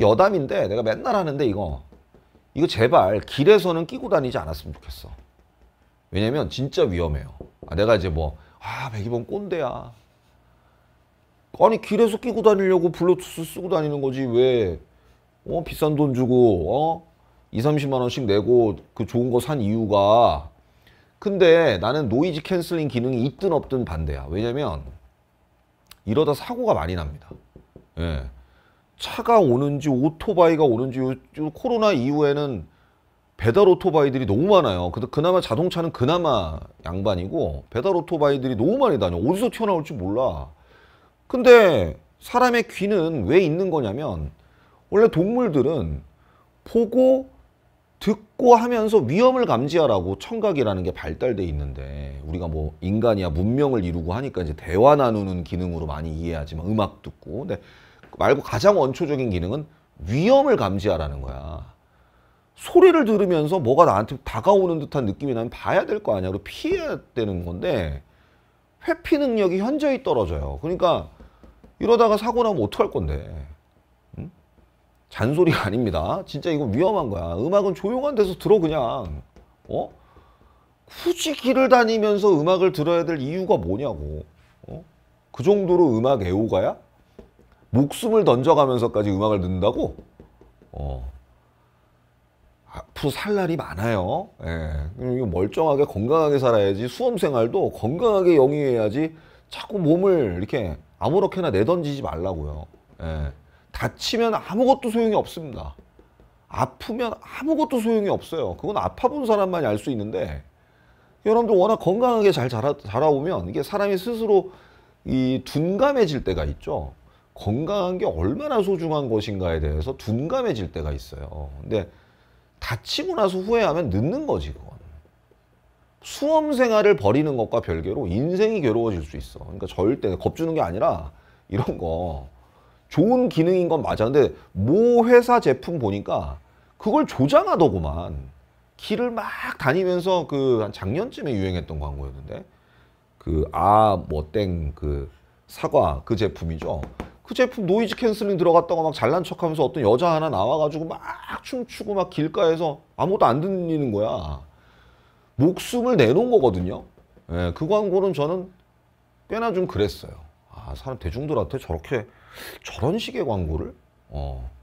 여담인데 내가 맨날 하는데 이거 이거 제발 길에서는 끼고 다니지 않았으면 좋겠어. 왜냐면 진짜 위험해요. 아, 내가 이제 뭐 아, 백이번 꼰대야. 아니 길에서 끼고 다니려고 블루투스 쓰고 다니는 거지 왜 어, 비싼 돈 주고 어? 2, 30만 원씩 내고 그 좋은 거 산 이유가 근데 나는 노이즈 캔슬링 기능이 있든 없든 반대야. 왜냐면 이러다 사고가 많이 납니다. 예. 차가 오는지 오토바이가 오는지 코로나 이후에는 배달 오토바이들이 너무 많아요. 그나마 자동차는 그나마 양반이고 배달 오토바이들이 너무 많이 다녀. 어디서 튀어나올지 몰라. 근데 사람의 귀는 왜 있는 거냐면 원래 동물들은 보고 듣고 하면서 위험을 감지하라고 청각이라는 게 발달돼 있는데 우리가 뭐 인간이야 문명을 이루고 하니까 이제 대화 나누는 기능으로 많이 이해하지만 음악 듣고 근데 말고 가장 원초적인 기능은 위험을 감지하라는 거야. 소리를 들으면서 뭐가 나한테 다가오는 듯한 느낌이 나면 봐야 될 거 아니야. 그리고 피해야 되는 건데 회피 능력이 현저히 떨어져요. 그러니까 이러다가 사고 나면 어떡할 건데. 잔소리가 아닙니다. 진짜 이건 위험한 거야. 음악은 조용한 데서 들어 그냥. 어? 굳이 길을 다니면서 음악을 들어야 될 이유가 뭐냐고. 어? 그 정도로 음악 애호가야? 목숨을 던져가면서까지 음악을 듣는다고? 어. 아, 앞으로 살 날이 많아요. 예. 멀쩡하게 건강하게 살아야지 수험 생활도 건강하게 영위해야지 자꾸 몸을 이렇게 아무렇게나 내던지지 말라고요. 예. 다치면 아무것도 소용이 없습니다. 아프면 아무것도 소용이 없어요. 그건 아파본 사람만이 알 수 있는데 여러분들 워낙 건강하게 잘 자라, 자라오면 이게 사람이 스스로 이 둔감해질 때가 있죠. 건강한 게 얼마나 소중한 것인가에 대해서 둔감해질 때가 있어요. 근데 다치고 나서 후회하면 늦는 거지 그건. 수험 생활을 버리는 것과 별개로 인생이 괴로워질 수 있어. 그러니까 절대 겁주는 게 아니라 이런 거 좋은 기능인 건 맞아. 근데 모 회사 제품 보니까 그걸 조장하더구만. 길을 막 다니면서 그 한 작년쯤에 유행했던 광고였는데 그 아 뭐 땡그 아, 뭐 그 사과 그 제품이죠. 그 제품 노이즈 캔슬링 들어갔다가 막 잘난 척하면서 어떤 여자 하나 나와가지고 막 춤추고 막 길가에서 아무것도 안 들리는 거야. 목숨을 내놓은 거거든요. 예, 그 광고는 저는 꽤나 좀 그랬어요. 아 사람 대중들한테 저렇게 저런 식의 광고를 어.